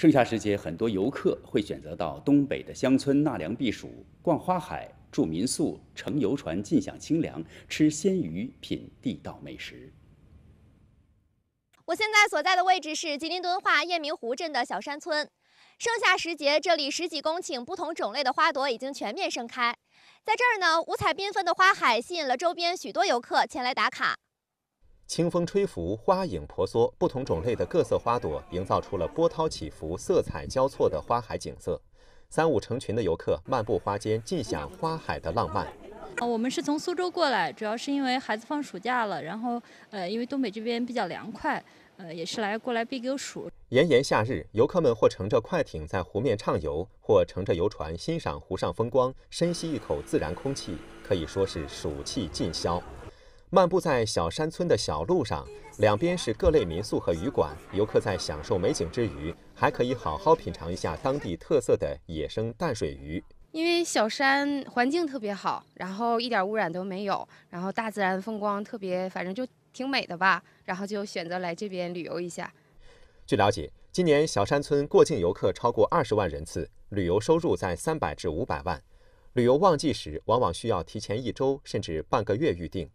盛夏时节，很多游客会选择到东北的乡村纳凉避暑、逛花海、住民宿、乘游船，尽享清凉，吃鲜鱼、品地道美食。我现在所在的位置是吉林敦化雁鸣湖镇的小山村。盛夏时节，这里十几公顷不同种类的花朵已经全面盛开。在这儿呢，五彩缤纷的花海吸引了周边许多游客前来打卡。清风吹拂，花影婆娑，不同种类的各色花朵，营造出了波涛起伏、色彩交错的花海景色。三五成群的游客漫步花间，尽享花海的浪漫。啊，我们是从苏州过来，主要是因为孩子放暑假了，然后呃，因为东北这边比较凉快，呃，也是来过来避个暑。炎炎夏日，游客们或乘着快艇在湖面畅游，或乘着游船欣赏湖上风光，深吸一口自然空气，可以说是暑气尽消。漫步在小山村的小路上，两边是各类民宿和旅馆，游客在享受美景之余，还可以好好品尝一下当地特色的野生淡水鱼。因为小山环境特别好，然后一点污染都没有，然后大自然风光特别，反正就挺美的吧。然后就选择来这边旅游一下。据了解，今年小山村过境游客超过二十万人次，旅游收入在三百至五百万。旅游旺季时，往往需要提前一周甚至半个月预定，